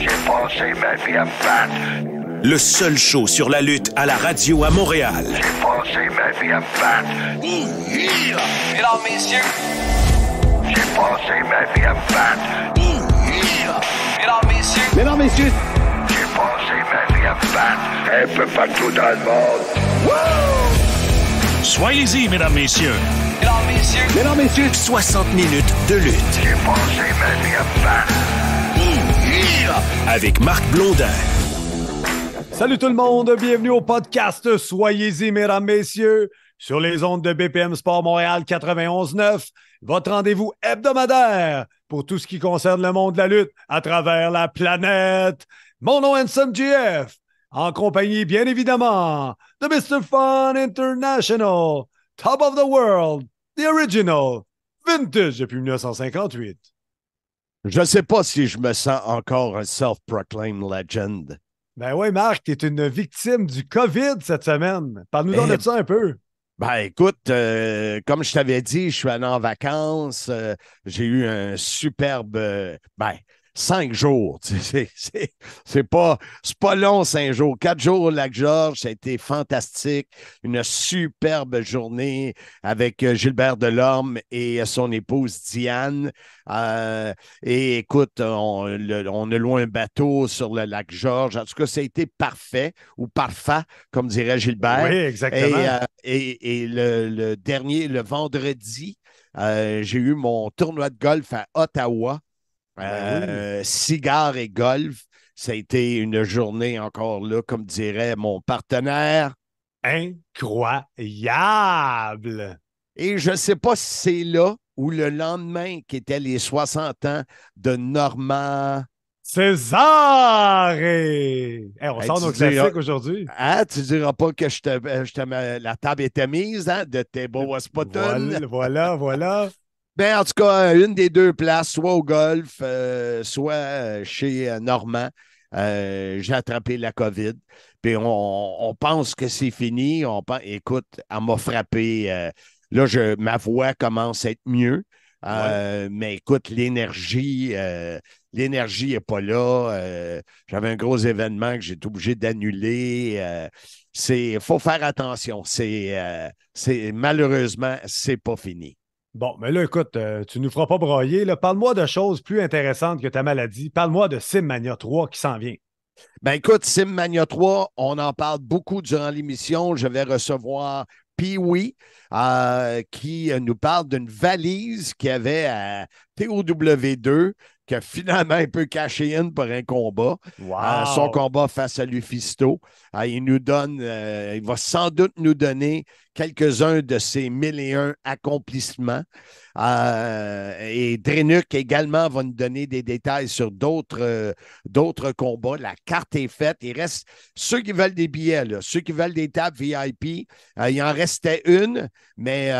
J'ai passé ma vie à me battre. Le seul show sur la lutte à la radio à Montréal. J'ai passé ma vie à me battre. Mesdames, messieurs. J'ai passé ma vie à me battre. Mesdames, messieurs. Mesdames, messieurs. J'ai passé ma vie à me battre. Un peu partout dans le monde. Soyez-y, mesdames, messieurs. Mesdames, messieurs. Mesdames, messieurs. 60 minutes de lutte. J'ai passé ma vie à me battre avec Marc Blondin. Salut tout le monde, bienvenue au podcast. Soyez-y, mesdames, messieurs, sur les ondes de BPM Sport Montréal 91.9, votre rendez-vous hebdomadaire pour tout ce qui concerne le monde de la lutte à travers la planète. Mon nom est Sam GF, en compagnie bien évidemment de Mr. Fun International, Top of the World, The Original, Vintage depuis 1958. Je ne sais pas si je me sens encore un self-proclaimed legend. Ben oui, Marc, tu es une victime du COVID cette semaine. Parle-nous en de eh ça un peu. Ben écoute, euh, comme je t'avais dit, je suis allé en vacances. Euh, j'ai eu un superbe, euh, ben, cinq jours. C'est pas, pas long, cinq jours. Quatre jours au Lac-Georges, ça a été fantastique. Une superbe journée avec euh, Gilbert Delorme et euh, son épouse Diane. Euh, et écoute, on, on, a loin un bateau sur le Lac-Georges. En tout cas, ça a été parfait ou parfait, comme dirait Gilbert. Oui, exactement. Et, le, dernier, le vendredi, j'ai eu mon tournoi de golf à Ottawa ah ben euh, cigare et golf, ça a été une journée encore là, comme dirait mon partenaire. Incroyable! Et je ne sais pas si c'est là ou le lendemain qui était les 60 ans de Normand. César! Eh, on sort nos classiques aujourd'hui. Tu hein, tu diras pas que je la table était mise hein, de tes beaux Voilà, voilà. voilà. Ben, en tout cas, euh, une des deux places, soit au golf, euh, soit euh, chez Normand. j'ai attrapé la COVID. Puis on, pense que c'est fini. On écoute, elle m'a frappé. là, je, ma voix commence à être mieux. Mais écoute, l'énergie, l'énergie n'est pas là. J'avais un gros événement que j'ai été obligé d'annuler. Il faut faire attention. C'est, c'est, malheureusement, c'est pas fini. Bon, mais là, écoute, euh, tu ne nous feras pas broyer. Parle-moi de choses plus intéressantes que ta maladie. Parle-moi de Simmania 3 qui s'en vient. Ben écoute, Simmania 3, on en parle beaucoup durant l'émission. Je vais recevoir Pee-Wee euh, qui euh, nous parle d'une valise qu'il y avait à TOW2 finalement un peu caché une pour un combat. Euh, son combat face à Lufisto. Euh, il nous donne, euh, il va sans doute nous donner quelques-uns de ses 1001 accomplissements. et Drenuc également va nous donner des détails sur d'autres, d'autres combats. La carte est faite. Il reste ceux qui veulent des billets, ceux qui veulent des tables VIP. il en restait une, mais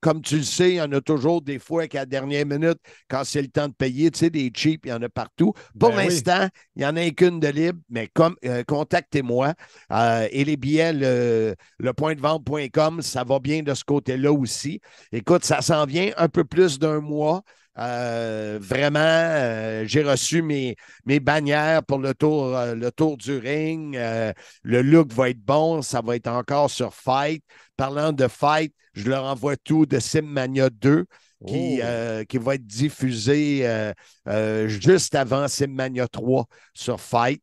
comme tu le sais, il y en a toujours des fois qu'à la dernière minute, quand c'est le temps de payer, tu sais, des cheap, il y en a partout. Pour ben l'instant, il n'y en a qu'une de libre, mais comme euh, contactez-moi. Euh, et les billets, le, point de vente.com, ça va bien de ce côté-là aussi. Écoute, ça s'en vient un peu plus d'un mois. Euh, vraiment, j'ai reçu mes, mes bannières pour le tour, le tour du ring. le look va être bon. Ça va être encore sur Fight. Parlant de Fight, je leur envoie tout de Simmania 2 qui, oh. euh, qui va être diffusé euh, euh, juste avant Simmania 3 sur Fight.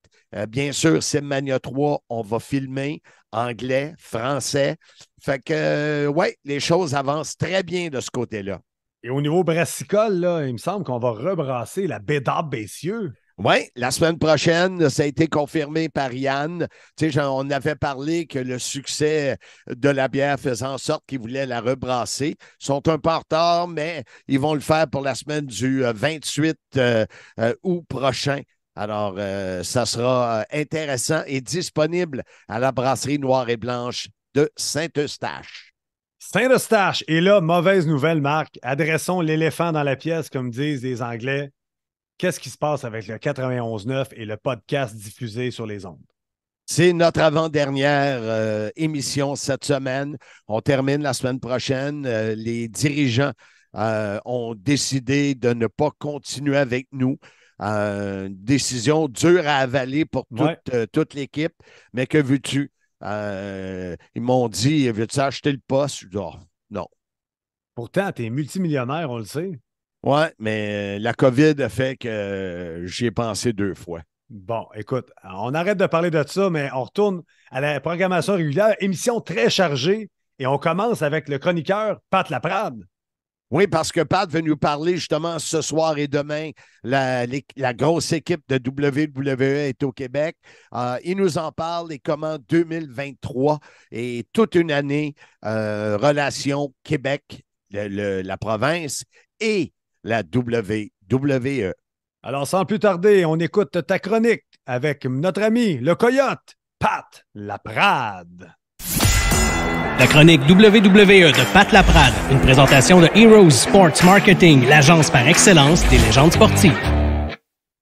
bien sûr, Simmania 3, on va filmer anglais, français. Fait que, ouais, les choses avancent très bien de ce côté-là. Et au niveau brassicole, il me semble qu'on va rebrasser la Bédard Bessieux. Oui, la semaine prochaine, ça a été confirmé par Yann. Tu sais, on avait parlé que le succès de la bière faisait en sorte qu'ils voulaient la rebrasser. Ils sont un peu en retard, mais ils vont le faire pour la semaine du 28 euh, euh, euh, août prochain. Alors, ça sera intéressant et disponible à la brasserie Noire et Blanche de Saint-Eustache. Saint-Eustache. Et là, mauvaise nouvelle, Marc. Adressons l'éléphant dans la pièce, comme disent les Anglais qu'est-ce qui se passe avec le 91.9 et le podcast diffusé sur les ondes? C'est notre avant-dernière euh, émission cette semaine. On termine la semaine prochaine. Euh, les dirigeants euh, ont décidé de ne pas continuer avec nous. une décision dure à avaler pour toute, l'équipe. Mais que veux-tu? ils m'ont dit Veux-tu acheter le poste? Je ah, non. Pourtant, tu es multimillionnaire, on le sait. Oui, mais euh, la COVID a fait que euh, j'y ai pensé deux fois. Bon, écoute, on arrête de parler de ça, mais on retourne à la programmation régulière, émission très chargée, et on commence avec le chroniqueur Pat Laprade. Oui, parce que Pat veut nous parler justement ce soir et demain. La, grosse équipe de WWE est au Québec. Euh, il nous en parle et comment 2023 et toute une année relation Québec, la province et la WWE. Alors, sans plus tarder, on écoute ta chronique avec notre ami, le coyote, Pat Laprade. La chronique WWE de Pat Laprade, une présentation de Heroes Sports Marketing, l'agence par excellence des légendes sportives.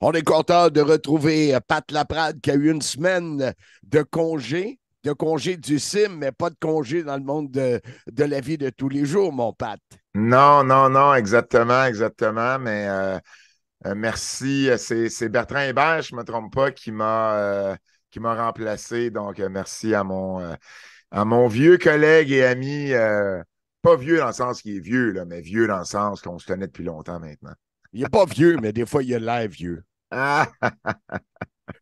On est content de retrouver Pat Laprade qui a eu une semaine de congé de congé du CIM, mais pas de congé dans le monde de, la vie de tous les jours, mon Pat. Non, non, non, exactement, exactement. Mais euh, euh, merci. C'est Bertrand Hébert, je ne me trompe pas, qui m'a euh, remplacé. Donc, merci à mon, à mon vieux collègue et ami. pas vieux dans le sens qu'il est vieux, mais vieux dans le sens qu'on se connaît depuis longtemps maintenant. Il n'est pas vieux, mais des fois, il a l'air vieux.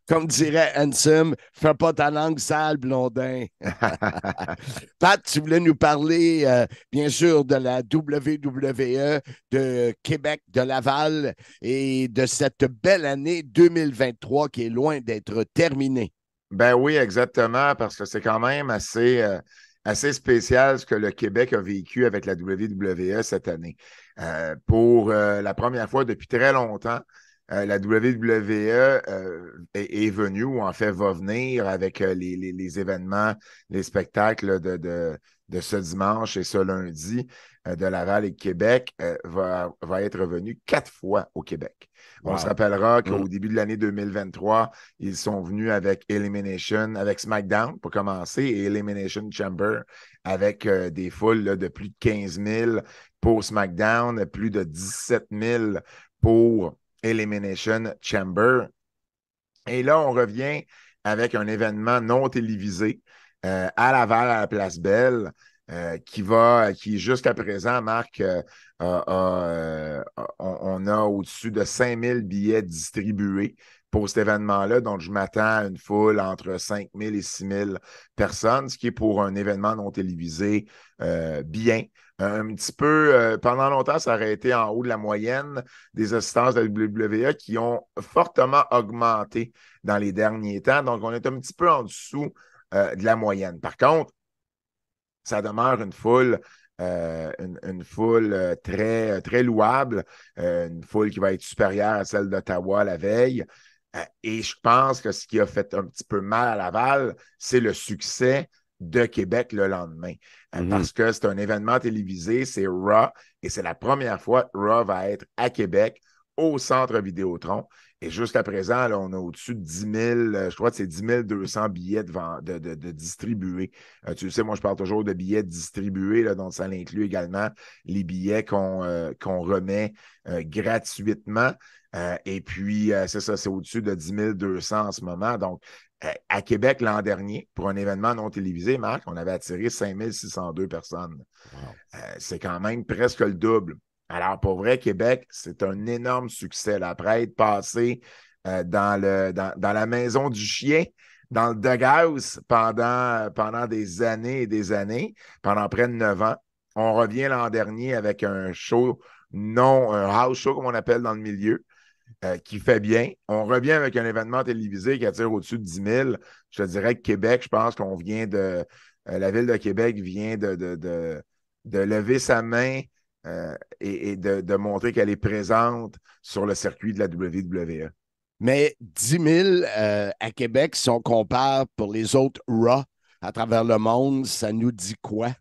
Comme dirait Ansem, fais pas ta langue sale, blondin. Pat, tu voulais nous parler, euh, bien sûr, de la WWE de Québec, de Laval et de cette belle année 2023 qui est loin d'être terminée. Ben oui, exactement, parce que c'est quand même assez. Euh, assez spécial ce que le Québec a vécu avec la WWE cette année. Euh, pour la première fois depuis très longtemps, euh, la WWE euh, est, venue ou en fait va venir avec euh, les, événements, les spectacles de, ce dimanche et ce lundi de Laval et Québec, va, va, être venue quatre fois au Québec. On se rappellera mm. qu'au début de l'année 2023, ils sont venus avec Elimination, avec SmackDown pour commencer, et Elimination Chamber avec des foules de plus de 15 000 pour SmackDown, plus de 17 000 pour Elimination Chamber. Et là, on revient avec un événement non télévisé euh, à Laval, à la Place Belle, euh, qui va, qui jusqu'à présent, Marc, euh, euh, on, on, a au-dessus de 5000 billets distribués pour cet événement-là. Donc, je m'attends à une foule entre 5000 et 6000 personnes, ce qui est pour un événement non télévisé bien un petit peu, euh, pendant longtemps, ça aurait été en haut de la moyenne des assistances de la WWE qui ont fortement augmenté dans les derniers temps. Donc, on est un petit peu en dessous euh, de la moyenne. Par contre, ça demeure une foule euh, une, foule très, très louable, une foule qui va être supérieure à celle d'Ottawa la veille. et je pense que ce qui a fait un petit peu mal à Laval, c'est le succès de Québec le lendemain. Mm-hmm. Parce que c'est un événement télévisé, c'est Raw, et c'est la première fois que Raw va être à Québec, au centre Vidéotron. Et jusqu'à présent, on a au-dessus de 10 000, euh, je crois que c'est 10 200 billets de, de, de, euh, tu sais, moi, je parle toujours de billets distribués, là, donc ça inclut également les billets qu'on euh, remet gratuitement. et puis, c'est ça, c'est au-dessus de 10 200 en ce moment. Donc, euh, à Québec l'an dernier, pour un événement non télévisé, Marc, on avait attiré 5602 personnes. Euh, c'est quand même presque le double. Alors, pour vrai, Québec, c'est un énorme succès. Après être passé euh, dans, le, dans, la maison du chien, dans le Dughouse, pendant, pendant des années et des années, pendant près de neuf ans. On revient l'an dernier avec un show non, un house show, comme on appelle dans le milieu, euh, qui fait bien. On revient avec un événement télévisé qui attire au-dessus de 10 000. Je te dirais que Québec, je pense qu'on vient de. Euh, la ville de Québec vient de, lever sa main euh, et, de, montrer qu'elle est présente sur le circuit de la WWE. Mais 10 000 à Québec, si on compare pour les autres Raw à travers le monde, ça nous dit quoi?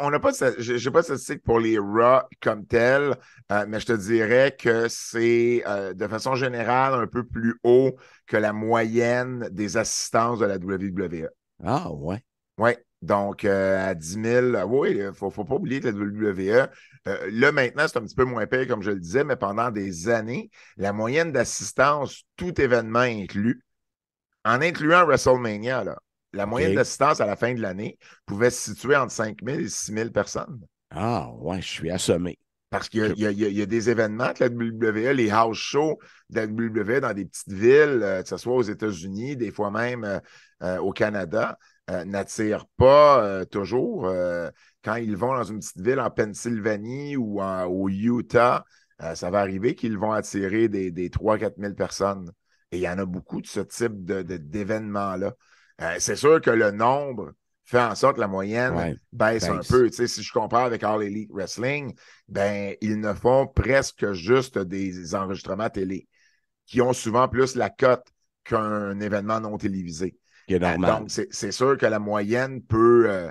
on n'a pas, j'ai pas de statistique pour les RA comme tel, euh, mais je te dirais que c'est euh, de façon générale un peu plus haut que la moyenne des assistances de la WWE. Ah ouais. Oui. Donc, euh, à 10 000, oui, il ne faut, pas oublier que la WWE, là maintenant, c'est un petit peu moins payé, comme je le disais, mais pendant des années, la moyenne d'assistance, tout événement inclus, en incluant WrestleMania, là, la moyenne d'assistance à la fin de l'année pouvait se situer entre 5 000 et 6 000 personnes. Ah, ouais, je suis assommé. Parce qu'il y, a des événements que la WWE, les house shows de la WWE dans des petites villes, euh, que ce soit aux États-Unis, des fois même euh, euh, au Canada, n'attirent pas toujours. quand ils vont dans une petite ville en Pennsylvanie ou au Utah, ça va arriver qu'ils vont attirer des, des 3-4 000 personnes. Et il y en a beaucoup de ce type d'événements-là. Euh, c'est sûr que le nombre fait en sorte que la moyenne baisse un peu. si je compare avec All Elite Wrestling, ben, ils ne font presque juste des enregistrements télé qui ont souvent plus la cote qu'un événement non télévisé. Euh, donc, c'est sûr que la moyenne peut, euh,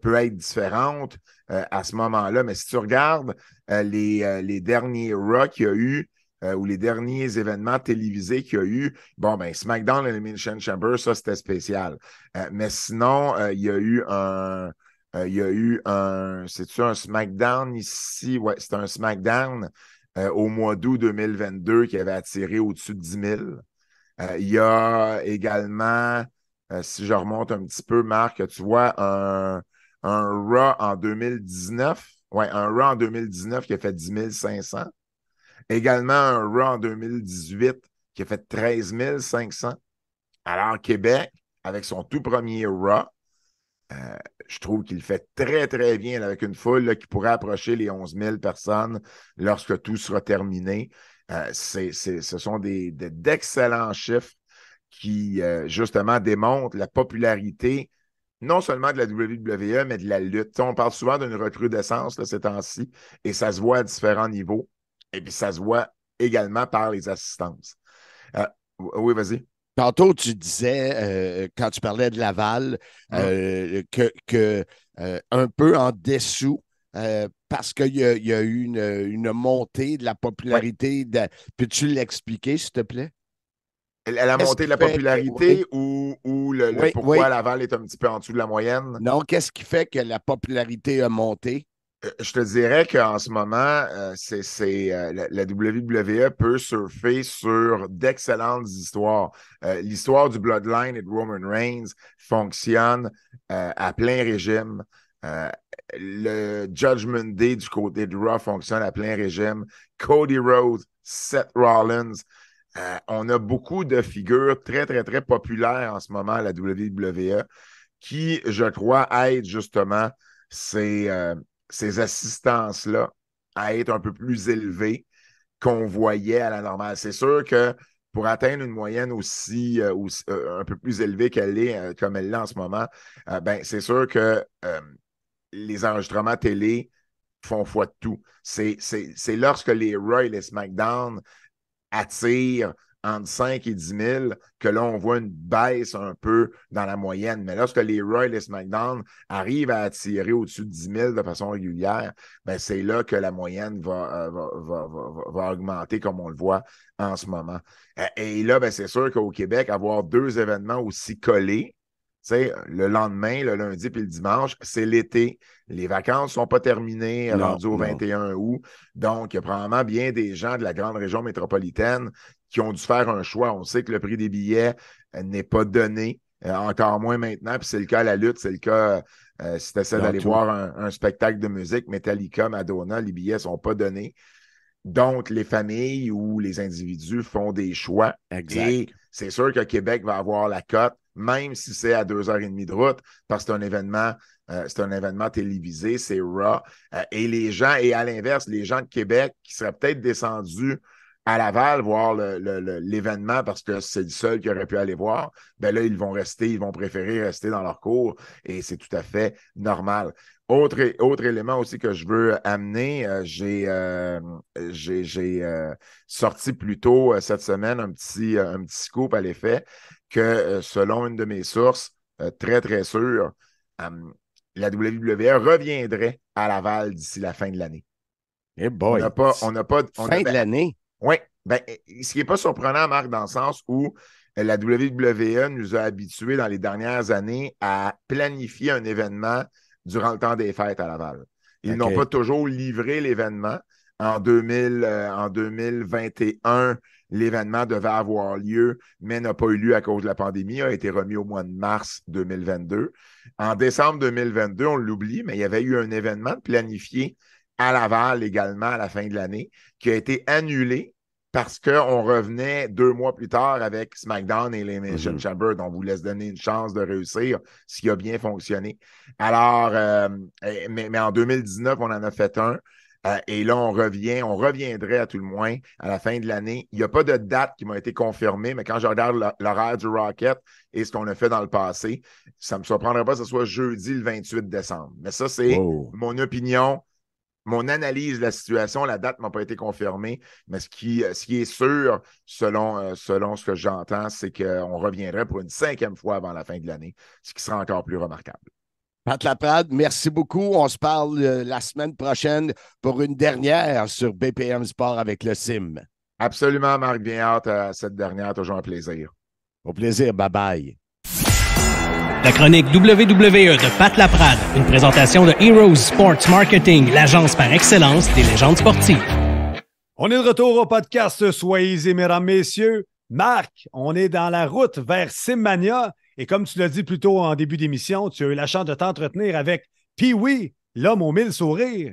peut être différente à ce moment-là. Mais si tu regardes les, les derniers Raw qu'il y a eu, euh, ou les derniers événements télévisés qu'il y a eu, bon, ben, SmackDown Elimination Chamber, ça, c'était spécial. Euh, mais sinon, euh, il y a eu un. il y a eu un. C'est-tu un SmackDown ici? Ouais, c'était un SmackDown au mois d'août 2022 qui avait attiré au-dessus de 10 000. il y a également, si je remonte un petit peu, Marc, tu vois, un, un Raw en 2019. Ouais, un Raw en 2019 qui a fait 10 500. Également, un Raw en 2018 qui a fait 13 500. Alors, Québec, avec son tout premier Raw, euh, je trouve qu'il fait très, très bien avec une foule qui pourrait approcher les 11 000 personnes lorsque tout sera terminé. Euh, ce sont d'excellents des, chiffres qui, euh, justement, démontrent la popularité non seulement de la WWE, mais de la lutte. On parle souvent d'une recrudescence ces temps-ci et ça se voit à différents niveaux. Et puis ça se voit également par les assistances. Euh, oui, vas-y. Tantôt, tu disais, euh, quand tu parlais de Laval, euh, que, euh, un peu en dessous, parce qu'il y, a eu une, montée de la popularité. Peux-tu l'expliquer, s'il te plaît? La, la montée de la popularité ou, le, pourquoi Laval est un petit peu en dessous de la moyenne? Non, qu'est-ce qui fait que la popularité a monté? Euh, je te dirais qu'en ce moment, euh, c'est, euh, la, WWE peut surfer sur d'excellentes histoires. l'histoire du Bloodline et de Roman Reigns fonctionne à plein régime. le Judgment Day du côté de Raw fonctionne à plein régime. Cody Rhodes, Seth Rollins. on a beaucoup de figures très, très, très populaires en ce moment à la WWE qui, je crois, aident justement ces ces assistances-là à être un peu plus élevées qu'on voyait à la normale. C'est sûr que pour atteindre une moyenne aussi, euh, euh, un peu plus élevée qu'elle est, euh, comme elle l'est en ce moment, ben, c'est sûr que les enregistrements télé font foi de tout. C'est lorsque les Roy et les SmackDown attirent entre 5 et 10 000 que là, on voit une baisse un peu dans la moyenne. Mais lorsque les Royals et arrivent à attirer au-dessus de 10 000 de façon régulière, ben c'est là que la moyenne euh, va, va, augmenter comme on le voit en ce moment. Et là, ben, c'est sûr qu'au Québec, avoir deux événements aussi collés, le lendemain, le lundi puis le dimanche, c'est l'été. Les vacances ne sont pas terminées, rendues au 21 août. Donc, il y a probablement bien des gens de la grande région métropolitaine qui ont dû faire un choix. On sait que le prix des billets euh, n'est pas donné, euh, encore moins maintenant. Puis c'est le cas à la lutte, c'est le cas euh, si tu essaies d'aller voir un, spectacle de musique, Metallica, Madonna, les billets ne sont pas donnés. Donc, les familles ou les individus font des choix. Et c'est sûr que Québec va avoir la cote, même si c'est à deux heures et demie de route, parce que c'est un événement, c'est un événement télévisé, c'est raw. et les gens, et à l'inverse, les gens de Québec qui seraient peut-être descendus à Laval voir l'événement parce que c'est le seul qui aurait pu aller voir, ben là, ils vont rester, ils vont préférer rester dans leur cours et c'est tout à fait normal. Autre, autre élément aussi que je veux amener, euh, j'ai euh, euh, sorti plus tôt cette semaine un petit, un scoop à l'effet que selon une de mes sources, très très sûre, la WWE reviendrait à Laval d'ici la fin de l'année. Eh on n'a pas, on fin de l'année. Oui. Ben, ce qui n'est pas surprenant, Marc, dans le sens où euh, la WWE nous a habitués dans les dernières années à planifier un événement durant le temps des fêtes à Laval. Ils n'ont pas toujours livré l'événement. En, euh, en 2021, l'événement devait avoir lieu, mais n'a pas eu lieu à cause de la pandémie, a été remis au mois de mars 2022. En décembre 2022, on l'oublie, mais il y avait eu un événement planifié à Laval également à la fin de l'année, qui a été annulé parce qu'on revenait deux mois plus tard avec SmackDown et les Nation mhm. Chamber. vous laisse donner une chance de réussir ce qui a bien fonctionné. Alors, euh, mais, mais, en 2019, on en a fait un. Euh, et là, on revient, on reviendrait à tout le moins à la fin de l'année. Il n'y a pas de date qui m'a été confirmée, mais quand je regarde l'horaire du Rocket et ce qu'on a fait dans le passé, ça ne me surprendrait pas que ce soit jeudi le 28 décembre. Mais ça, c'est mon opinion mon analyse de la situation, la date m'a pas été confirmée, mais ce qui, est sûr, euh, selon, ce que j'entends, c'est qu'on reviendrait pour une cinquième fois avant la fin de l'année, ce qui sera encore plus remarquable. Pat Laprade, merci beaucoup. On se parle euh, la semaine prochaine pour une dernière sur BPM Sport avec le SIM. Absolument, Marc, bien à cette dernière. Toujours un plaisir. Au plaisir. Bye bye. La chronique WWE de Pat Laprade, une présentation de Heroes Sports Marketing, l'agence par excellence des légendes sportives. On est de retour au podcast Soyez-y, mesdames, messieurs. Marc, on est dans la route vers Simmania. Et comme tu l'as dit plus tôt en début d'émission, tu as eu la chance de t'entretenir avec Pee-Wee, l'homme aux mille sourires.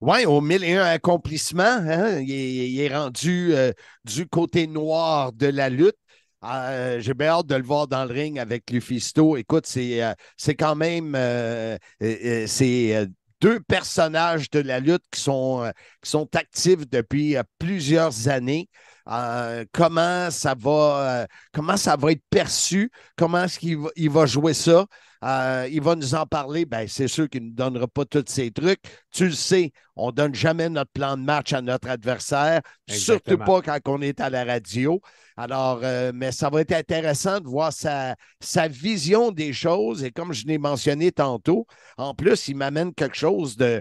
Oui, aux mille et un accomplissements. Hein. il, est rendu euh, du côté noir de la lutte. Ah, euh, j'ai bien hâte de le voir dans le ring avec Lufisto. Écoute, c'est euh, quand même euh, c'est deux personnages de la lutte qui sont, qui sont actifs depuis plusieurs années. Euh, comment, ça va, euh, comment ça va être perçu, comment est-ce qu'il va, jouer ça. Euh, il va nous en parler. Ben, c'est sûr qu'il ne nous donnera pas tous ses trucs. Tu le sais, on ne donne jamais notre plan de match à notre adversaire, surtout pas quand on est à la radio. Alors, mais ça va être intéressant de voir sa vision des choses. Et comme je l'ai mentionné tantôt, en plus, il m'amène quelque chose de,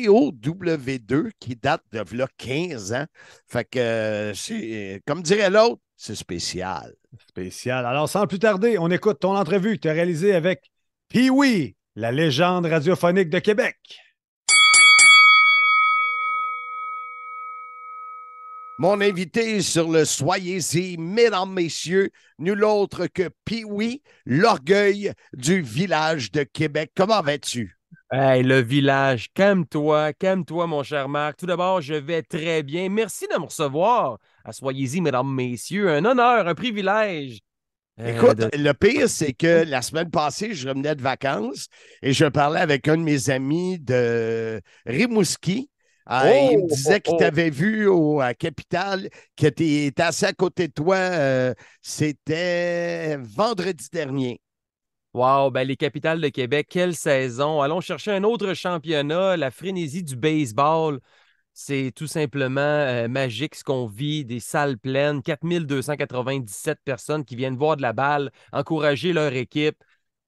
w 2 qui date de 15 ans. Fait que, euh, euh, comme dirait l'autre, c'est spécial. Spécial. Alors, sans plus tarder, on écoute ton entrevue que tu as réalisée avec Pee-Wee, la légende radiophonique de Québec. Mon invité sur le Soyez-y, mesdames, messieurs, nul autre que Pee-Wee, l'orgueil du village de Québec. Comment vas-tu? Hey, le village, calme-toi, calme-toi, mon cher Marc. Tout d'abord, je vais très bien. Merci de me recevoir. Soyez-y, mesdames, messieurs. Un honneur, un privilège. Euh, Écoute, le pire, c'est que la semaine passée, je revenais de vacances et je parlais avec un de mes amis de Rimouski. Ah, oh, il me disait qu'il oh, oh. t'avait vu au, à Capitale, qu'il était assis à côté de toi. Euh, c'était vendredi dernier. Wow, ben les capitales de Québec, quelle saison! Allons chercher un autre championnat, la frénésie du baseball. C'est tout simplement euh, magique ce qu'on vit, des salles pleines, 4297 personnes qui viennent voir de la balle, encourager leur équipe.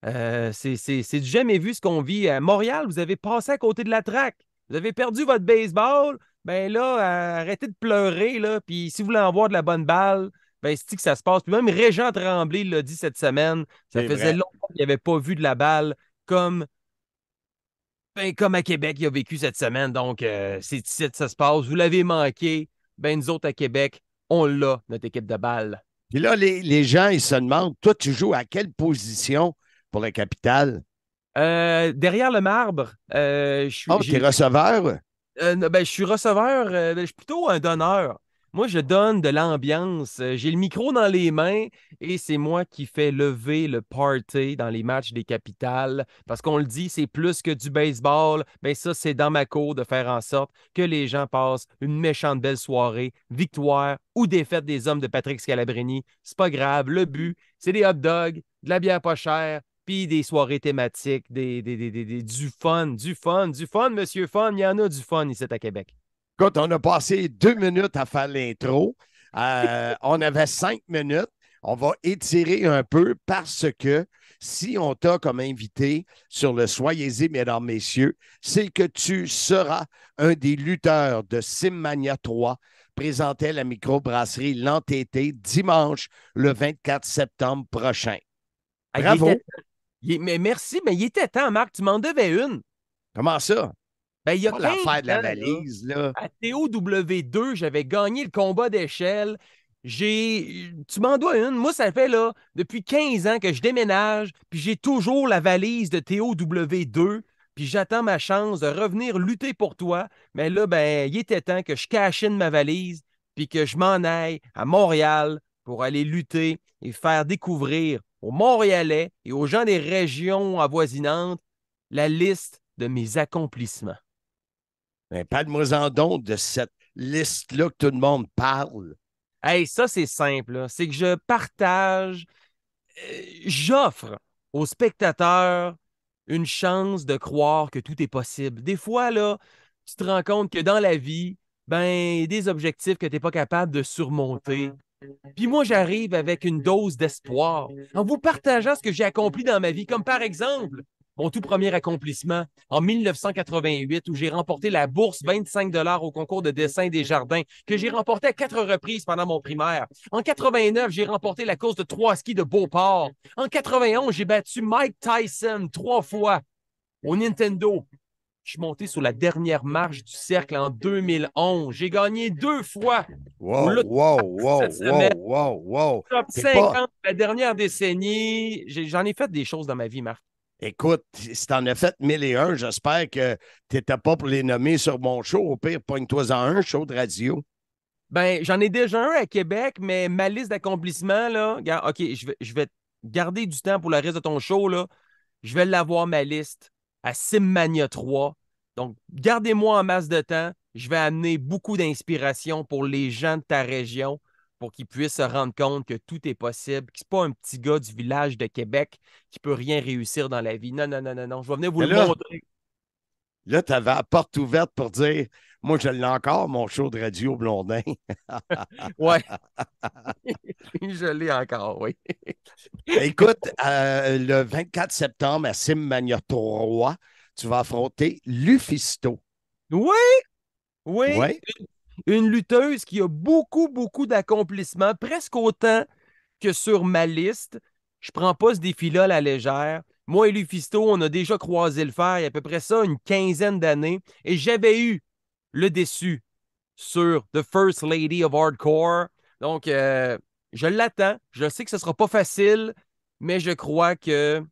Euh, c'est jamais vu ce qu'on vit. À Montréal, vous avez passé à côté de la traque. Vous avez perdu votre baseball. Ben là, euh, arrêtez de pleurer. Là. Puis si vous voulez en voir de la bonne balle, ben c'est que ça se passe. Puis même Régent Tremblay l'a dit cette semaine. Ça faisait longtemps n'y n'avait pas vu de la balle comme, ben, comme à Québec, il a vécu cette semaine. Donc, euh, c'est ici que ça se passe. Vous l'avez manqué. Ben, nous autres à Québec, on l'a, notre équipe de balle. Et là, les, gens, ils se demandent, toi, tu joues à quelle position pour la capitale? Euh, derrière le marbre, euh, oh, ben, je suis. receveur? je suis receveur, je suis plutôt un donneur. Moi, je donne de l'ambiance. Euh, j'ai le micro dans les mains et c'est moi qui fais lever le party dans les matchs des capitales. Parce qu'on le dit, c'est plus que du baseball. Mais ben, ça, c'est dans ma cour de faire en sorte que les gens passent une méchante belle soirée, victoire ou défaite des hommes de Patrick Scalabrini. C'est pas grave. Le but, c'est des hot dogs, de la bière pas chère, puis des soirées thématiques, des, du fun, du fun, du fun, monsieur fun. Il y en a du fun ici à Québec. Écoute, on a passé deux minutes à faire l'intro. Euh, on avait cinq minutes. On va étirer un peu parce que si on t'a comme invité sur le Soyez-y, mesdames, messieurs, c'est que tu seras un des lutteurs de Simmania 3 présentait la microbrasserie L'Entêté dimanche le 24 septembre prochain. Ah, Bravo. mais merci, mais il était temps, Marc, tu m'en devais une. Comment ça? Ben, il y a de la valise, là. À TOW2, j'avais gagné le combat d'échelle. J'ai. Tu m'en dois une. Moi, ça fait là depuis 15 ans que je déménage, puis j'ai toujours la valise de TOW2, puis j'attends ma chance de revenir lutter pour toi. Mais là, ben, il était temps que je cachine ma valise, puis que je m'en aille à Montréal pour aller lutter et faire découvrir aux Montréalais et aux gens des régions avoisinantes la liste de mes accomplissements. Mais ben, de moi en donc de cette liste-là que tout le monde parle. Hey, ça, c'est simple. C'est que je partage, euh, j'offre aux spectateurs une chance de croire que tout est possible. Des fois, là, tu te rends compte que dans la vie, ben, il y a des objectifs que tu n'es pas capable de surmonter. Puis moi, j'arrive avec une dose d'espoir en vous partageant ce que j'ai accompli dans ma vie, comme par exemple mon tout premier accomplissement en 1988 où j'ai remporté la bourse 25 au concours de dessin des jardins que j'ai remporté à quatre reprises pendant mon primaire. En 89, j'ai remporté la course de trois skis de Beauport. En 91, j'ai battu Mike Tyson trois fois au Nintendo. Je suis monté sur la dernière marche du cercle en 2011. J'ai gagné deux fois. Wow, wow, wow, wow, wow, Top 50 la dernière décennie. J'en ai fait des choses dans ma vie, Marc. Écoute, si t'en as fait mille et un, j'espère que t'étais pas pour les nommer sur mon show. Au pire, pogne-toi en un show de radio. Ben, j'en ai déjà un à Québec, mais ma liste d'accomplissements, là, OK, je vais, garder du temps pour le reste de ton show, là. Je vais l'avoir, ma liste, à Simmania 3. Donc, gardez-moi en masse de temps. Je vais amener beaucoup d'inspiration pour les gens de ta région pour qu'il puisse se rendre compte que tout est possible, que n'est pas un petit gars du village de Québec qui peut rien réussir dans la vie. Non, non, non, non, non. Je vais venir vous le montrer. Là, tu avais la porte ouverte pour dire Moi, je l'ai encore, mon show de radio blondin. Oui. je l'ai encore, oui. Ben, écoute, euh, le 24 septembre à Simmania 3, tu vas affronter Lufisto. Oui! Oui, oui, une lutteuse qui a beaucoup, beaucoup d'accomplissements, presque autant que sur ma liste. Je prends pas ce défi-là à la légère. Moi et Lufisto, on a déjà croisé le fer il y a à peu près ça, une quinzaine d'années. Et j'avais eu le déçu sur The First Lady of Hardcore. Donc, euh, je l'attends. Je sais que ce ne sera pas facile, mais je crois que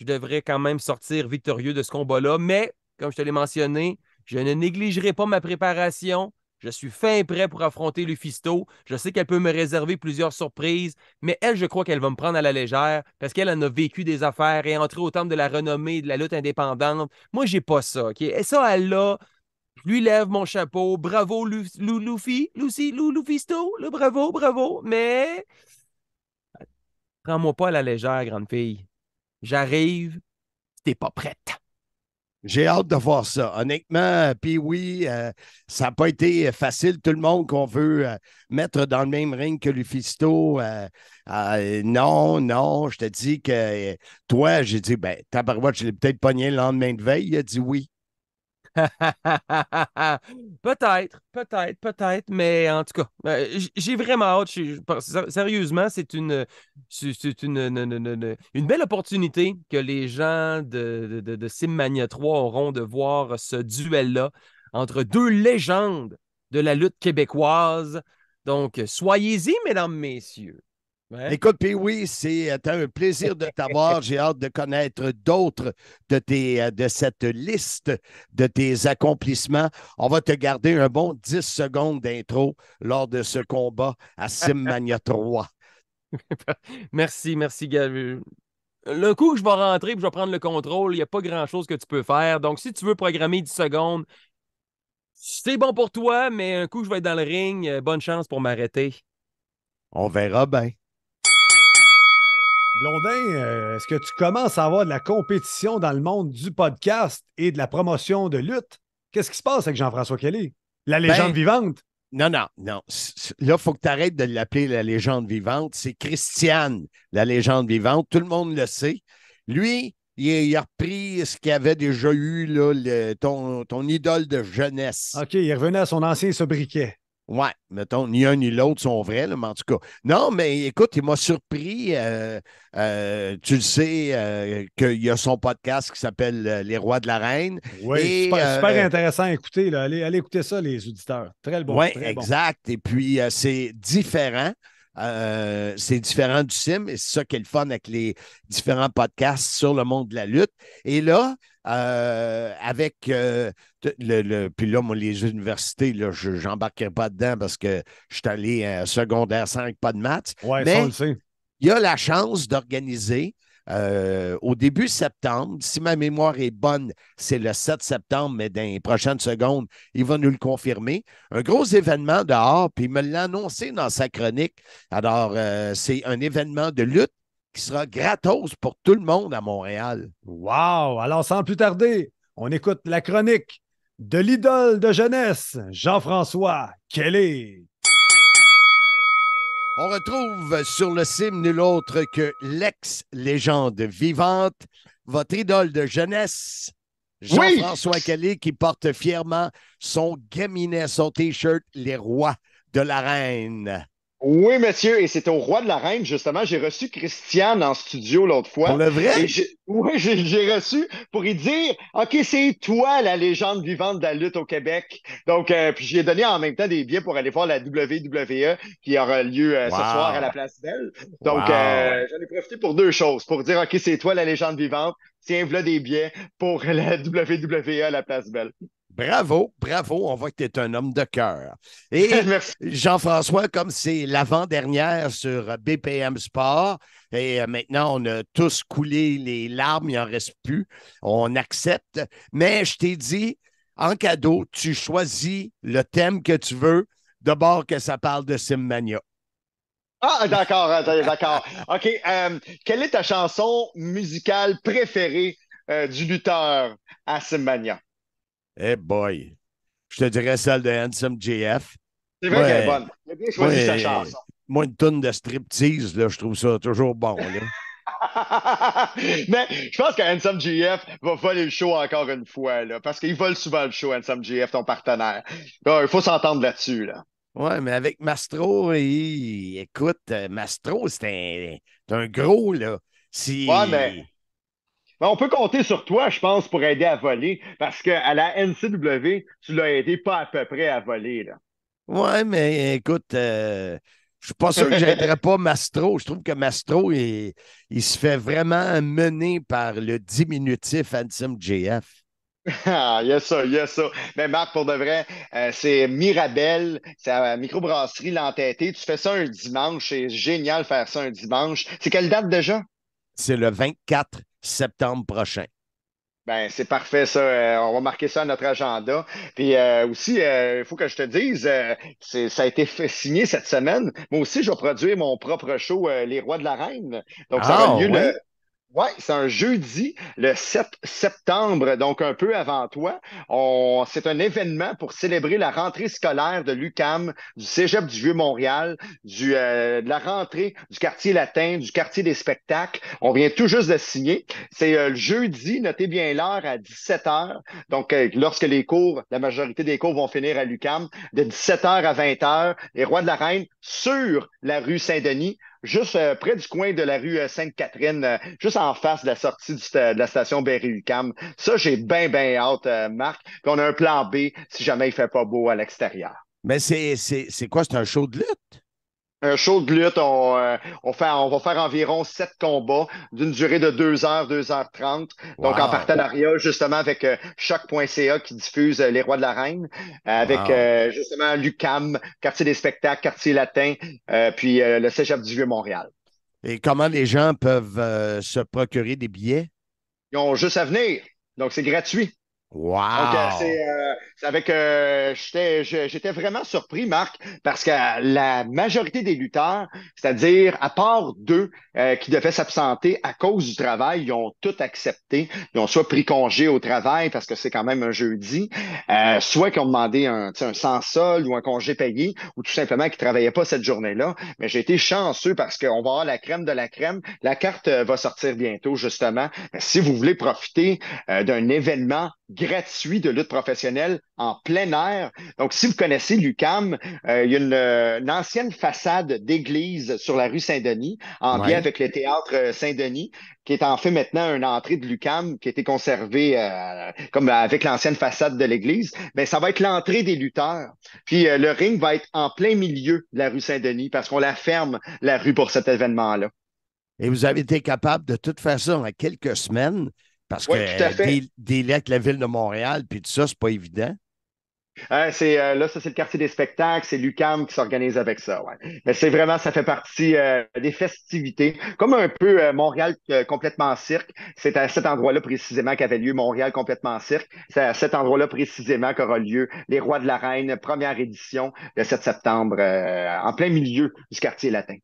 je devrais quand même sortir victorieux de ce combat-là. Mais, comme je te l'ai mentionné, je ne négligerai pas ma préparation. Je suis fin prêt pour affronter Lufisto. Je sais qu'elle peut me réserver plusieurs surprises, mais elle, je crois qu'elle va me prendre à la légère parce qu'elle en a vécu des affaires et entré au temple de la renommée de la lutte indépendante. Moi, j'ai pas ça. OK? Et ça, elle l'a. Je lui lève mon chapeau. Bravo, Luffy, Luffy, sto Lufisto. Le bravo, bravo. Mais. Prends-moi pas à la légère, grande fille. J'arrive. T'es pas prête. J'ai hâte de voir ça. Honnêtement, euh, puis oui, euh, ça n'a pas été facile. Tout le monde qu'on veut euh, mettre dans le même ring que Lufisto, non, non, je te dis que toi, j'ai dit, ben, tabarouette, je l'ai peut-être pogné le lendemain de veille. Il a dit oui. peut-être, peut-être, peut-être, mais en tout cas, euh, j'ai vraiment hâte. sérieusement, c'est une, euh, euh, une, belle opportunité que les gens de, de, de Simmania 3 auront de voir ce duel-là entre deux légendes de la lutte québécoise. Donc, soyez-y, mesdames, messieurs. Écoute, puis oui, c'est euh, un plaisir de t'avoir. J'ai hâte de connaître d'autres de, euh, de cette liste de tes accomplissements. On va te garder un bon 10 secondes d'intro lors de ce combat à Simmania 3. merci, merci, Gavu. Le coup que je vais rentrer et je vais prendre le contrôle, il n'y a pas grand-chose que tu peux faire. Donc, si tu veux programmer 10 secondes, c'est bon pour toi, mais un coup je vais être dans le ring, euh, bonne chance pour m'arrêter. On verra bien. Blondin, euh, est-ce que tu commences à avoir de la compétition dans le monde du podcast et de la promotion de lutte? Qu'est-ce qui se passe avec Jean-François Kelly? La légende ben, vivante? Non, non, non. Là, il faut que tu arrêtes de l'appeler la légende vivante. C'est Christiane, la légende vivante. Tout le monde le sait. Lui, il, a repris ce qu'il avait déjà eu, ton, ton idole de jeunesse. OK, il revenait à son ancien sobriquet. Ouais, mettons, ni un ni l'autre sont vrais, mais en tout cas. Non, mais écoute, il m'a surpris. Euh, euh, tu le sais, euh, qu'il y a son podcast qui s'appelle Les Rois de la Reine. Oui, c'est super, ben intéressant à écouter. Allez, allez, écouter ça, les auditeurs. Très bon. Oui, exact. Et puis, c'est différent. Euh, c'est différent du sim et c'est ça qui est le fun avec les différents podcasts sur le monde de la lutte. Et là, euh, avec euh, le, le, Puis là, moi, les universités, là, je n'embarquerai pas dedans parce que je suis allé à secondaire 5, pas de maths. Oui, ça, Il y a la chance d'organiser euh, au début septembre. Si ma mémoire est bonne, c'est le 7 septembre, mais dans les prochaines secondes, il va nous le confirmer. Un gros événement dehors, puis il me l'a annoncé dans sa chronique. Alors, euh, c'est un événement de lutte qui sera gratos pour tout le monde à Montréal. Wow! Alors, sans plus tarder, on écoute la chronique de l'idole de jeunesse, Jean-François Kelly. On retrouve sur le sim nul autre que l'ex-légende vivante, votre idole de jeunesse, Jean-François Calais, qui porte fièrement son gaminet, son T-shirt Les Rois de la Reine. Oui, monsieur, et c'est au Roi de la Reine, justement. J'ai reçu Christiane en studio l'autre fois. Pour le vrai? oui, j'ai reçu pour y dire OK, c'est toi la légende vivante de la lutte au Québec. Donc, euh, puis j'ai donné en même temps des billets pour aller voir la WWE qui aura lieu euh, ce soir à la Place Belle. Donc, euh, j'en ai profité pour deux choses. Pour dire OK, c'est toi la légende vivante. Tiens, voilà des billets pour la WWE à la Place Belle. Bravo, bravo, on voit que tu es un homme de cœur. Et Jean-François, comme c'est l'avant-dernière sur BPM Sport, et euh, maintenant on a tous coulé les larmes, il n'en reste plus, on accepte. Mais je t'ai dit, en cadeau, tu choisis le thème que tu veux, d'abord que ça parle de Simmania. Ah, d'accord, hein, d'accord. OK. Euh, quelle est ta chanson musicale préférée euh, du lutteur à Simmania? Eh hey boy. Je te dirais celle de Handsome JF. C'est vrai qu'elle est bonne. a bien choisi sa chanson. Moi, une tonne de striptease, là, je trouve ça toujours bon. Mais je pense que Handsome GF va voler le show encore une fois, là, parce qu'il vole souvent le show, Handsome GF, ton partenaire. il faut s'entendre là-dessus. Là. mais avec Mastro, écoute, Mastro, c'est un... gros, là. Si... mais ben, on peut compter sur toi, je pense, pour aider à voler, parce qu'à la NCW, tu l'as aidé pas à peu près à voler. Là. Ouais, mais écoute, je euh, je suis pas sûr que n'aiderais pas Mastro. Je trouve que Mastro, il, se fait vraiment mener par le diminutif Handsome JF. Ah, il y a ça, il y a ça. Mais Marc, pour de vrai, euh, c'est Mirabelle, c'est la microbrasserie L'Entêté. Tu fais ça un dimanche, c'est génial faire ça un dimanche. C'est quelle date déjà? C'est le 24 septembre prochain. Ben, c'est parfait, ça. Euh, on va marquer ça à notre agenda. Puis euh, aussi, euh, il faut que je te dise, ça a été fait, signé cette semaine. Moi aussi, je vais produire mon propre show, Les Rois de la Reine. Donc, ça va ah, mieux, oui, c'est un jeudi, le 7 septembre, donc un peu avant toi. On, c'est un événement pour célébrer la rentrée scolaire de l'UCAM, du Cégep du Vieux-Montréal, du, euh, de la rentrée du quartier latin, du quartier des spectacles. On vient tout juste de signer. C'est euh, le jeudi, notez bien l'heure, à 17h. Donc, euh, lorsque les cours, la majorité des cours vont finir à l'UCAM, de 17h à 20h, les Rois de la Reine sur la rue Saint-Denis juste euh, près du coin de la rue euh, Sainte-Catherine, euh, juste en face de la sortie de la station Berry-UQAM. Ça, j'ai bien, bien hâte, Marc. Puis on a un plan B si jamais il fait pas beau à l'extérieur. Mais c'est quoi? C'est un show de lutte? Un show de lutte, euh, on, fait, on va faire environ sept combats d'une durée de 2 heures, 2 heures 30. Donc, en partenariat justement avec euh, choc.ca qui diffuse euh, Les Rois de la Reine, avec justement l'UCAM, Quartier des spectacles, Quartier latin, puis le Cégep du Vieux-Montréal. Et comment les gens peuvent se procurer des billets? Ils ont juste à venir. Donc, c'est gratuit. Euh, wow! c'est euh, avec. Euh, j'étais vraiment surpris, Marc, parce que la majorité des lutteurs, c'est-à-dire à part deux euh, qui devaient s'absenter à cause du travail, ils ont tout accepté. Ils ont soit pris congé au travail parce que c'est quand même un jeudi, soit qu'ils ont demandé un, sans-sol ou un congé payé, ou tout simplement qu'ils ne travaillaient pas cette journée-là. Mais j'ai été chanceux parce qu'on va avoir la crème de la crème. La carte va sortir bientôt, justement. si vous voulez profiter d'un événement gratuit de lutte professionnelle en plein air. Donc, si vous connaissez l'UCAM, euh, il y a une, ancienne façade d'église sur la rue Saint-Denis, en lien avec le théâtre euh, Saint-Denis, qui est en fait maintenant une entrée de l'UCAM qui a été conservée euh, comme avec l'ancienne façade de l'église. Mais ça va être l'entrée des lutteurs. Puis le ring va être en plein milieu de la rue Saint-Denis parce qu'on la ferme, la rue, pour cet événement-là. Et vous avez été capable de toute façon, à en quelques semaines. Parce que euh, des lettres, la ville de Montréal, puis tout ça, c'est pas évident. Hein, c'est, euh, là, ça, c'est le quartier des spectacles, c'est l'UCAM qui s'organise avec ça. Ouais. Mais c'est vraiment, ça fait partie euh, des festivités. Comme un peu Montréal complètement cirque, c'est à cet endroit-là précisément qu'avait lieu Montréal complètement cirque. C'est à cet endroit-là précisément qu'aura lieu Les Rois de la Reine, première édition le 7 septembre, en plein milieu du quartier latin.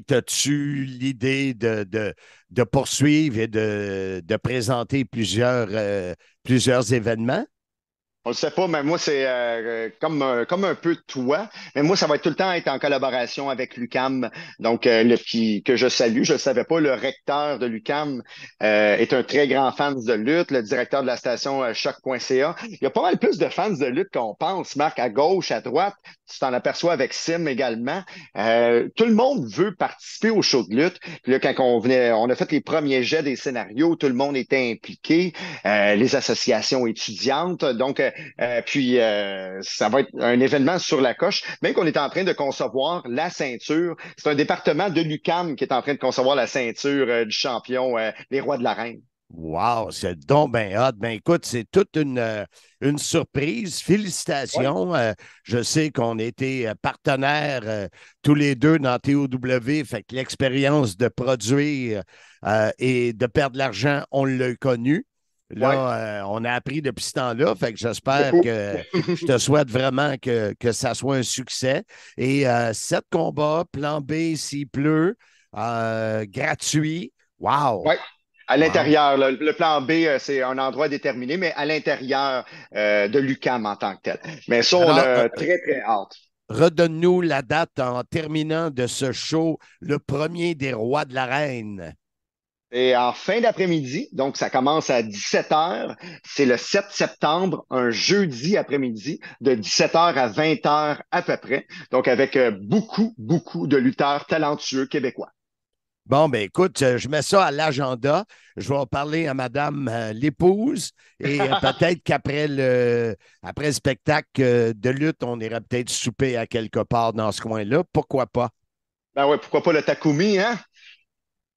Puis, tu l'idée de, de, de, poursuivre et de, présenter plusieurs, euh, plusieurs événements? On ne sait pas, mais moi, c'est euh, euh, comme, euh, comme un peu toi. Mais moi, ça va être tout le temps être en collaboration avec l'UCAM, donc le, qui, que je salue. Je ne savais pas, le recteur de l'UCAM est un très grand fan de lutte, le directeur de la station choc.ca. Il y a pas mal plus de fans de lutte qu'on pense, Marc, à gauche, à droite. Tu t'en aperçois avec Sim également. tout le monde veut participer au show de lutte. Puis là, quand on venait, on a fait les premiers jets des scénarios, tout le monde était impliqué, les associations étudiantes. Donc, euh, puis, euh, ça va être un événement sur la coche. Même qu'on est en train de concevoir la ceinture. C'est un département de l'UCAM qui est en train de concevoir la ceinture euh, du champion, les rois de la reine. Wow, c'est donc bien Ben écoute, c'est toute une, surprise. Félicitations. je sais qu'on était partenaires tous les deux dans TOW. Fait que l'expérience de produire et de perdre l'argent, on l'a connu. Là, euh, on a appris depuis ce temps-là. Fait que j'espère oh. que je te souhaite vraiment que, ça soit un succès. Et euh, sept combats, plan B s'il pleut, euh, gratuit. Wow! Oui, À l'intérieur, le, plan B, euh, c'est un endroit déterminé, mais à l'intérieur de l'UCAM en tant que tel. Mais ça, on a très, très hâte. Redonne-nous la date en terminant de ce show, le premier des rois de la reine. Et en fin d'après-midi, donc ça commence à 17h, c'est le 7 septembre, un jeudi après-midi, de 17h à 20h à peu près, donc avec euh, beaucoup, beaucoup de lutteurs talentueux québécois. Bon, ben écoute, je mets ça à l'agenda. Je vais en parler à madame euh, l'épouse et euh, peut-être qu'après le, après le spectacle de lutte, on ira peut-être souper à quelque part dans ce coin-là. Pourquoi pas? Ben oui, pourquoi pas le Takumi, hein?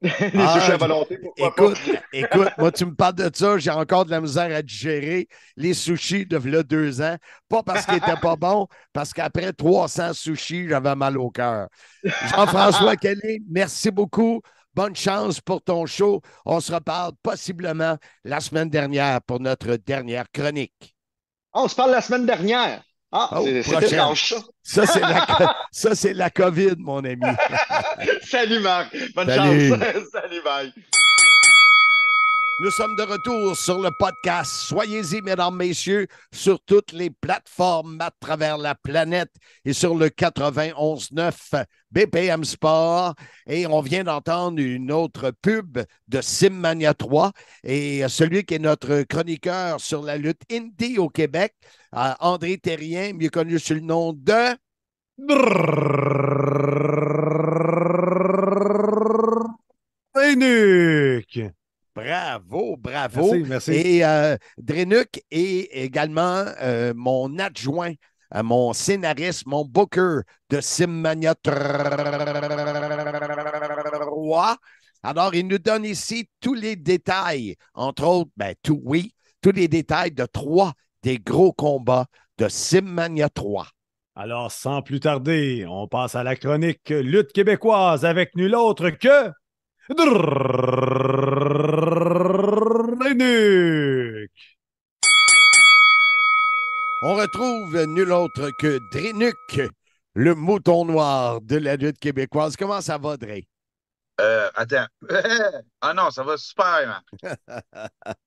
sushis à volonté, écoute, écoute, moi, tu me parles de ça, j'ai encore de la misère à digérer les sushis de là deux ans. Pas parce qu'ils n'étaient pas bons, parce qu'après 300 sushis, j'avais mal au cœur. Jean-François Kelly, merci beaucoup. Bonne chance pour ton show. On se reparle possiblement la semaine dernière pour notre dernière chronique. On se parle la semaine dernière. Ah, oh, c'est ça. c'est la, ça, c'est la COVID, mon ami. Salut, Marc. Bonne chance. Salut, Marc. Nous sommes de retour sur le podcast. Soyez-y, mesdames, messieurs, sur toutes les plateformes à travers la planète et sur le 91.9 BPM Sport. Et on vient d'entendre une autre pub de Simmania 3 et celui qui est notre chroniqueur sur la lutte indie au Québec, André Terrien, mieux connu sous le nom de. Drenuc! Bravo, bravo. Merci, merci. Et euh, est également euh, mon adjoint, euh, mon scénariste, mon booker de Simmania 3. Alors, il nous donne ici tous les détails, entre autres, ben, tout, oui, tous les détails de trois des gros combats de Simmania 3. Alors, sans plus tarder, on passe à la chronique Lutte québécoise avec nul autre que. Drénuc! On retrouve nul autre que Drénuc, le mouton noir de la lutte québécoise. Comment ça va, euh, attends. ah non, ça va super, Marc. Hein.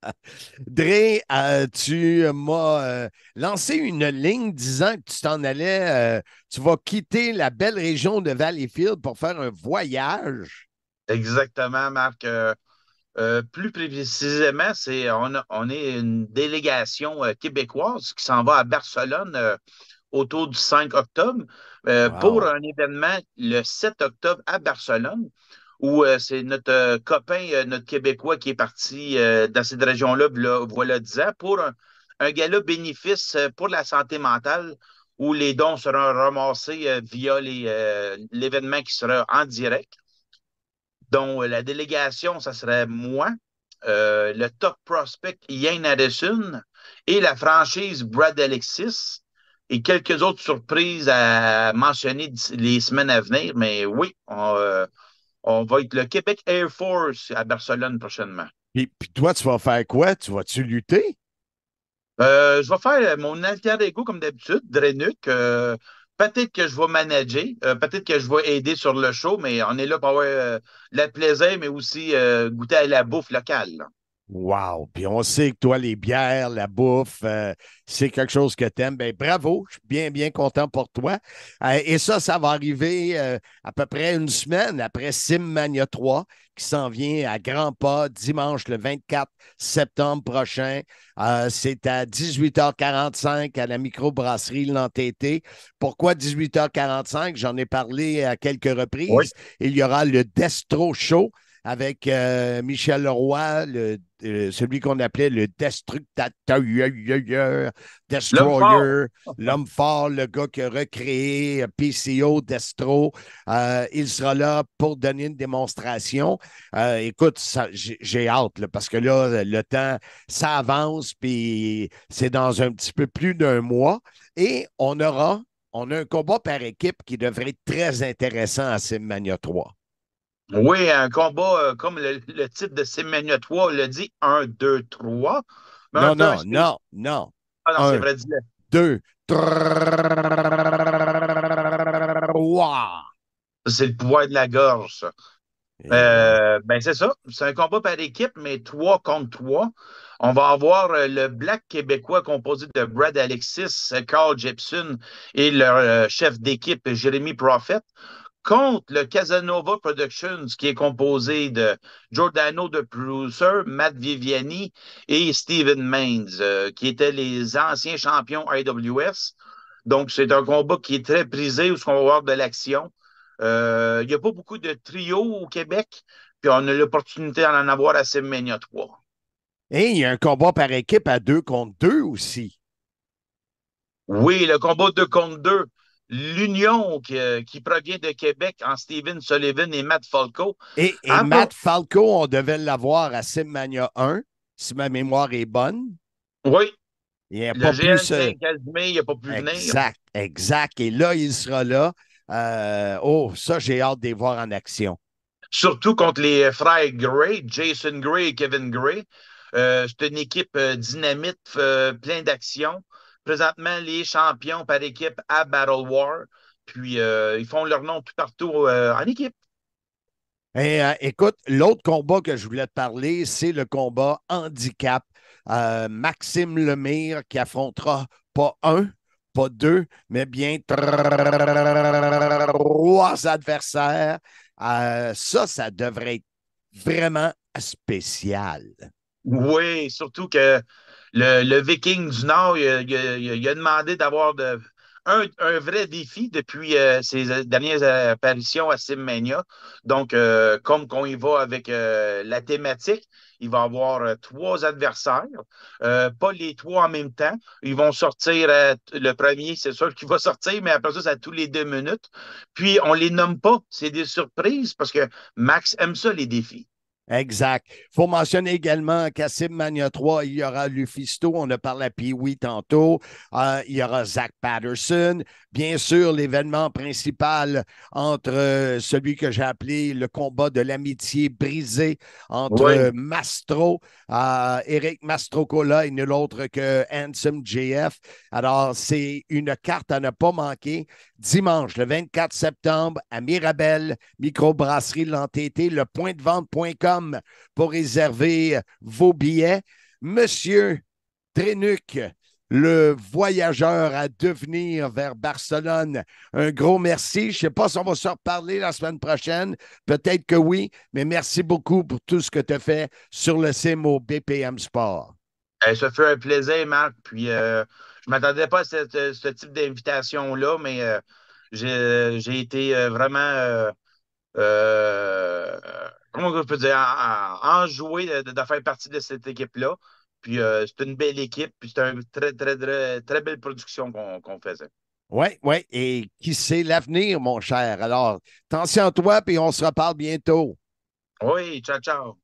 Dre, euh, tu m'as euh, lancé une ligne disant que tu t'en allais, tu vas quitter la belle région de Valleyfield pour faire un voyage. Exactement, Marc. plus précisément, c'est on, est une délégation québécoise qui s'en va à Barcelone autour du 5 octobre pour un événement le 7 octobre à Barcelone où euh, c'est notre euh, copain, euh, notre Québécois qui est parti dans cette région-là voilà 10 ans pour un, gala bénéfice pour la santé mentale où les dons seront ramassés via l'événement qui sera en direct. dont la délégation, ça serait moi, le top prospect Ian Addison et la franchise Brad Alexis et quelques autres surprises à mentionner les semaines à venir. Mais oui, on, on va être le Québec Air Force à Barcelone prochainement. Et puis toi, tu vas faire quoi? Tu vas-tu lutter? Euh, je vais faire euh, mon alter ego comme d'habitude, Drenuc. Euh, peut-être que je vais manager, peut-être que je vais aider sur le show, mais on est là pour avoir le plaisir, mais aussi goûter à la bouffe locale. Wow! Puis on sait que toi, les bières, la bouffe, euh, c'est quelque chose que tu aimes. Ben, bravo, je suis bien, bien content pour toi. Euh, et ça, ça va arriver euh, à peu près une semaine après Simmania 3 qui s'en vient à grands pas dimanche le 24 septembre prochain. c'est à 18h45 à la microbrasserie L'Entêté. Pourquoi 18h45? J'en ai parlé à quelques reprises. Il y aura le Destro Show avec euh, Michel Leroy, euh, celui qu'on appelait le destructateur, destroyer, l'homme fort. le gars qui a recréé euh, PCO, Destro. il sera là pour donner une démonstration. écoute, j'ai hâte parce que là, le temps, ça avance, puis c'est dans un petit peu plus d'un mois. Et on aura, on a un combat par équipe qui devrait être très intéressant à Simmania 3. Oui, un combat euh, comme le, titre de Semenya 3 le dit 1, 2, 3. Non, non, non, ah non, c'est vrai, le 2, C'est le pouvoir de la gorge. Euh, ben c'est ça, c'est un combat par équipe, mais 3 contre 3. On va avoir euh, le Black québécois composé de Brad Alexis, Carl Jepson et leur euh, chef d'équipe Jérémy Prophet contre le Casanova Productions, qui est composé de Giordano de Producer, Matt Viviani et Steven Mains, euh, qui étaient les anciens champions AWS. Donc, c'est un combat qui est très prisé où ce qu'on va voir de l'action. Euh, il n'y a pas beaucoup de trios au Québec, puis on a l'opportunité d'en avoir à Simenia 3. Et il y a un combat par équipe à deux contre deux aussi. Oui, le combat de deux contre deux l'union euh, qui, provient de Québec en Steven Sullivan et Matt Falco. Et, Matt Falco, on devait l'avoir à Simmania 1, si ma mémoire est bonne. Oui. Il n'y euh, a, pas plus... il a pas plus exact, venir. Exact, exact. Et là, il sera là. Euh, oh, ça, j'ai hâte de les voir en action. Surtout contre les frères Gray, Jason Gray et Kevin Gray. c'est une équipe dynamite, plein d'action présentement les champions par équipe à Battle War. Puis euh, ils font leur nom tout partout euh, en équipe. Et, eh, euh, écoute, l'autre combat que je voulais te parler, c'est le combat handicap. Maxime Lemire qui affrontera pas un, pas deux, mais bien trois adversaires. ça, ça devrait être vraiment spécial. Oui, surtout que le, Viking du Nord, il, a demandé d'avoir un, vrai défi depuis euh, ses euh, dernières apparitions à Simmania. Donc, euh, comme qu'on y va avec la thématique, il va avoir trois adversaires, pas les trois en même temps. Ils vont sortir, le premier, c'est sûr qui va sortir, mais après ça, c'est à tous les deux minutes. Puis, on ne les nomme pas, c'est des surprises parce que Max aime ça, les défis. Exact. Il faut mentionner également Cassim Mania 3, il y aura Lufisto, on a parlé à pee tantôt, euh, il y aura Zach Patterson. Bien sûr, l'événement principal entre euh, celui que j'ai appelé le combat de l'amitié brisée entre Mastro, Mastro, euh, Eric Mastrocola et nul autre que Handsome JF. Alors, c'est une carte à ne pas manquer. Dimanche, le 24 septembre, à Mirabel, microbrasserie L'Entêté, le point de vente.com pour réserver vos billets. Monsieur Trénuc, le voyageur à devenir vers Barcelone. Un gros merci. Je ne sais pas si on va se reparler la semaine prochaine. Peut-être que oui, mais merci beaucoup pour tout ce que tu as fait sur le CMO BPM Sport. ça eh, fait un plaisir, Marc. Puis euh, je ne m'attendais pas à ce type d'invitation-là, mais euh, j'ai été euh, vraiment comment on dire, en, jouer euh, de, faire partie de cette équipe-là. Puis euh, c'est une belle équipe, puis c'est une très, très, très, belle production qu'on faisait. Oui, oui. Et qui sait l'avenir, mon cher? Alors, attention toi, puis on se reparle bientôt. Oui, ciao, ciao.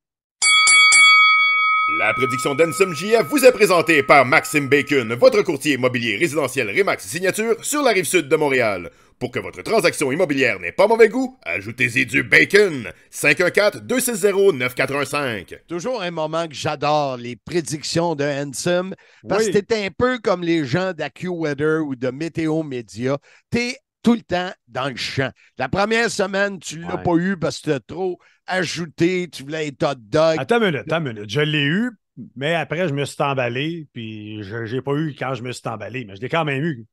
La prédiction JF vous est présentée par Maxime Bacon, votre courtier immobilier résidentiel Remax Signature sur la rive sud de Montréal. Pour que votre transaction immobilière n'ait pas mauvais goût, ajoutez-y du bacon. 514 260 985. Toujours un moment que j'adore, les prédictions de Handsome, parce que t'es un peu comme les gens d'AccuWeather ou de Météo Média. T'es tout le temps dans le champ. La première semaine, tu ne l'as pas eu parce que tu trop ajouté, tu voulais être hot dog. Attends une minute, attends une minute. Je l'ai eu, mais après, je me suis emballé, puis je n'ai pas eu quand je me suis emballé, mais je l'ai quand même eu.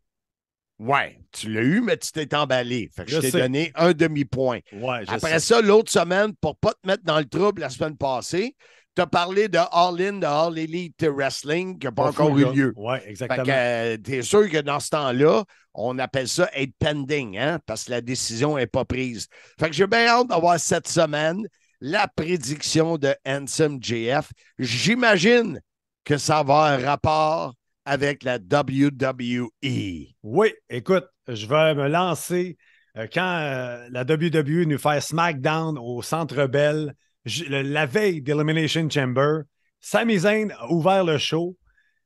Ouais, tu l'as eu, mais tu t'es emballé. Fait que je, t'ai donné un demi-point. Ouais, Après ça, l'autre semaine, pour ne pas te mettre dans le trouble la semaine passée, tu as parlé de All In, de All Elite Wrestling qui n'a pas, encore eu lieu. Oui, exactement. Fait que sûr que dans ce temps-là, on appelle ça être pending, hein, parce que la décision n'est pas prise. Fait que j'ai bien hâte d'avoir cette semaine la prédiction de Handsome JF. J'imagine que ça va avoir un rapport avec la WWE. Oui, écoute, je vais me lancer. Euh, quand euh, la WWE nous fait SmackDown au Centre Bell, la veille d'Elimination Chamber, Sami Zayn a ouvert le show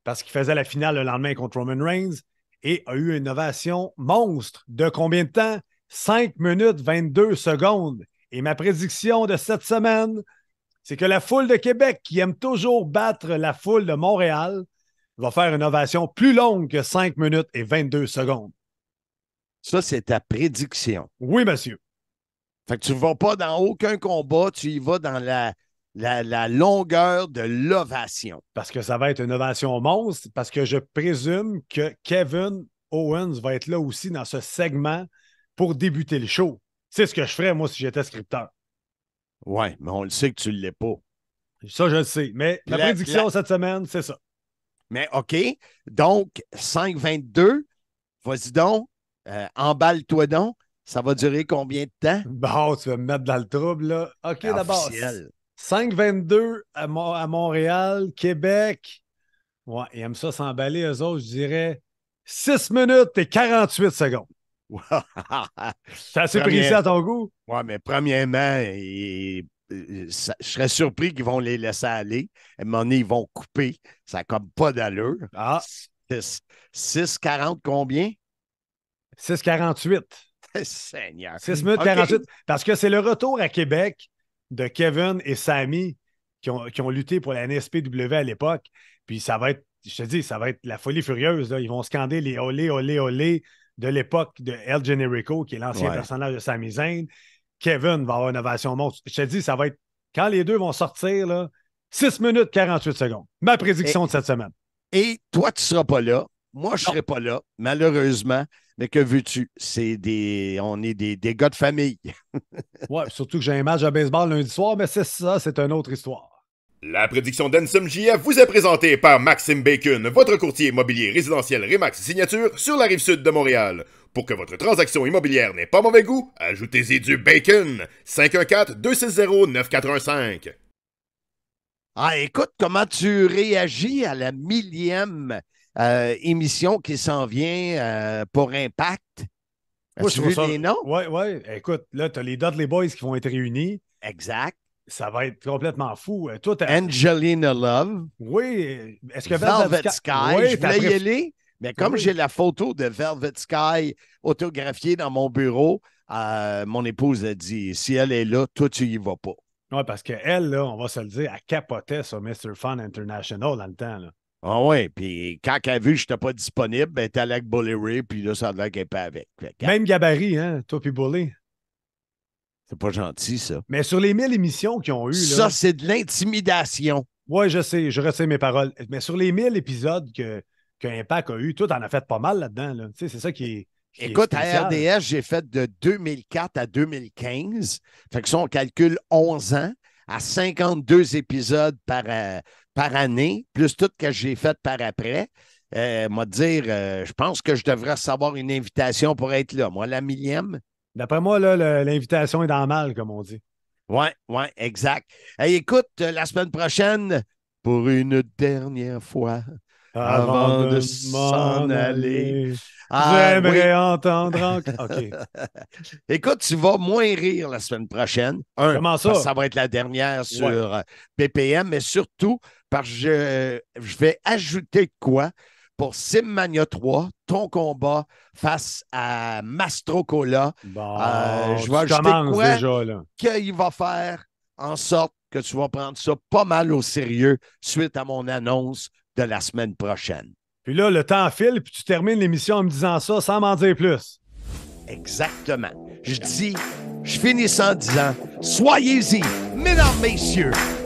parce qu'il faisait la finale le lendemain contre Roman Reigns et a eu une ovation monstre de combien de temps? 5 minutes 22 secondes. Et ma prédiction de cette semaine, c'est que la foule de Québec, qui aime toujours battre la foule de Montréal, va faire une ovation plus longue que 5 minutes et 22 secondes. Ça, c'est ta prédiction. Oui, monsieur. Fait que tu ne vas pas dans aucun combat, tu y vas dans la, la, longueur de l'ovation. Parce que ça va être une ovation monstre, parce que je présume que Kevin Owens va être là aussi dans ce segment pour débuter le show. C'est ce que je ferais, moi, si j'étais scripteur. Oui, mais on le sait que tu ne l'es pas. Ça, je le sais. Mais la, prédiction cette semaine, c'est ça. Mais OK, donc 5-22, vas-y donc, euh, emballe-toi donc. Ça va durer combien de temps? Bon, tu vas me mettre dans le trouble, là. OK, d'abord. 5-22 à, Montréal, Québec. Ouais, ils aiment ça s'emballer, eux autres, je dirais 6 minutes et 48 secondes. C'est assez précis à ton goût? Oui, mais premièrement, il euh, je serais surpris qu'ils vont les laisser aller. À un moment donné, ils vont couper. Ça n'a comme pas d'allure. 6,40 ah. combien? 6,48. Seigneur. 6 Parce que c'est le retour à Québec de Kevin et Sammy qui ont, lutté pour la NSPW à l'époque. Puis ça va être, je te dis, ça va être la folie furieuse. Ils vont scander les olé, olé, olé de l'époque de El Generico, qui est l'ancien personnage de Sami Zayn. Kevin va avoir une ovation monstre. Je te dis, ça va être quand les deux vont sortir, là, 6 minutes 48 secondes. Ma prédiction de cette semaine. Et toi, tu ne seras pas là. Moi, je ne serai pas là, malheureusement. Mais que veux-tu? C'est des. On est des, gars de famille. ouais, surtout que j'ai un match de baseball lundi soir, mais c'est ça, c'est une autre histoire. La prédiction d'Ensom JF vous est présentée par Maxime Bacon, votre courtier immobilier résidentiel Remax Signature sur la rive sud de Montréal. Pour que votre transaction immobilière n'ait pas mauvais goût, ajoutez-y du bacon. 514 260 985. Ah, écoute, comment tu réagis à la millième euh, émission qui s'en vient euh, pour Impact? As tu vu des noms? Oui, oui. Écoute, là, tu as les Dudley Boys qui vont être réunis. Exact. Ça va être complètement fou. Euh, toi, Angelina Love. Oui. Est-ce que Velvet Sky, oui, je y aller. Mais ben comme j'ai la photo de Velvet Sky autographiée dans mon bureau, euh, mon épouse a dit si elle est là, toi, tu y vas pas. Oui, parce qu'elle, là, on va se le dire, elle capotait sur Mr. Fun International dans le temps. Là. Ah oui, puis quand elle a vu que je n'étais pas disponible, elle t'es allé avec Bully Ray, puis là, ça a l'air qu'elle n'est pas avec. Même gabarit, hein, toi puis Bully. C'est pas gentil, ça. Mais sur les 1000 émissions qu'ils ont eues. Ça, c'est de l'intimidation. Oui, je sais, je retiens mes paroles. Mais sur les 1000 épisodes que, impact a eu. tout t'en as fait pas mal là-dedans. Là. C'est ça qui est. Écoute, à RDS, j'ai fait de 2004 à 2015. Fait que ça, on calcule 11 ans à 52 épisodes par, euh, par année, plus tout ce que j'ai fait par après. Euh, moi, dire, euh, je pense que je devrais recevoir une invitation pour être là. Moi, la millième. D'après moi, l'invitation est dans mal, comme on dit. Oui, oui, exact. écoute, la semaine prochaine, pour une dernière fois, avant, de, s'en aller. Ah, J'aimerais entendre encore. Écoute, tu vas moins rire la semaine prochaine. Comment ça? ça va être la dernière sur euh, PPM. mais surtout parce que je, vais ajouter quoi pour Simmania 3, ton combat face à Mastrocola. Euh, je vais ajouter quoi qu'il va faire en sorte que tu vas prendre ça pas mal au sérieux suite à mon annonce de la semaine prochaine. Puis là, le temps file, puis tu termines l'émission en me disant ça sans m'en dire plus. Exactement. Je dis, je finis ça en disant, soyez-y, mesdames, messieurs,